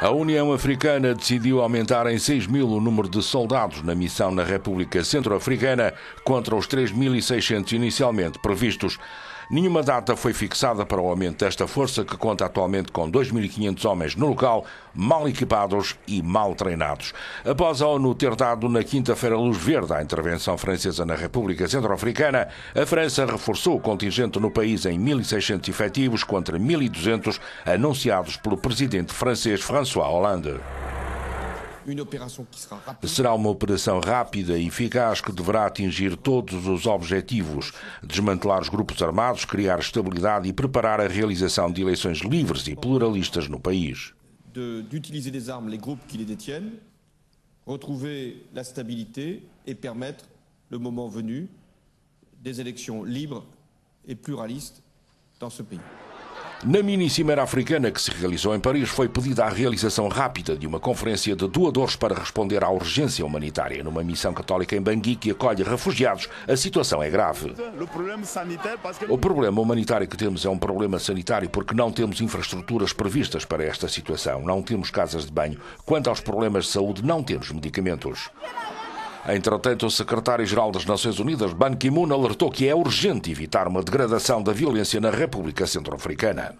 A União Africana decidiu aumentar em 6 mil o número de soldados na missão na República Centro-Africana contra os 3.600 inicialmente previstos. Nenhuma data foi fixada para o aumento desta força, que conta atualmente com 2.500 homens no local, mal equipados e mal treinados. Após a ONU ter dado na quinta-feira luz verde à intervenção francesa na República Centro-Africana, a França reforçou o contingente no país em 1.600 efetivos contra 1.200 anunciados pelo presidente francês François Hollande. Será uma operação rápida e eficaz que deverá atingir todos os objetivos: desmantelar os grupos armados, criar estabilidade e preparar a realização de eleições livres e pluralistas no país. De, utilizar as armas, os grupos que les detêm, retrouver a estabilidade e permitir, no momento venu, des élections libres et pluralistes dans ce na mini cimeira africana que se realizou em Paris, foi pedida a realização rápida de uma conferência de doadores para responder à urgência humanitária. Numa missão católica em Bangui que acolhe refugiados, a situação é grave. O problema humanitário que temos é um problema sanitário porque não temos infraestruturas previstas para esta situação, não temos casas de banho. Quanto aos problemas de saúde, não temos medicamentos. Entretanto, o secretário-geral das Nações Unidas, Ban Ki-moon, alertou que é urgente evitar uma degradação da violência na República Centro-Africana.